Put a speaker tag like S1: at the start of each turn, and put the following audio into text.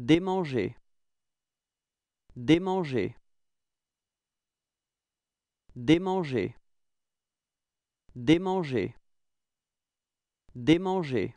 S1: démanger démanger démanger démanger démanger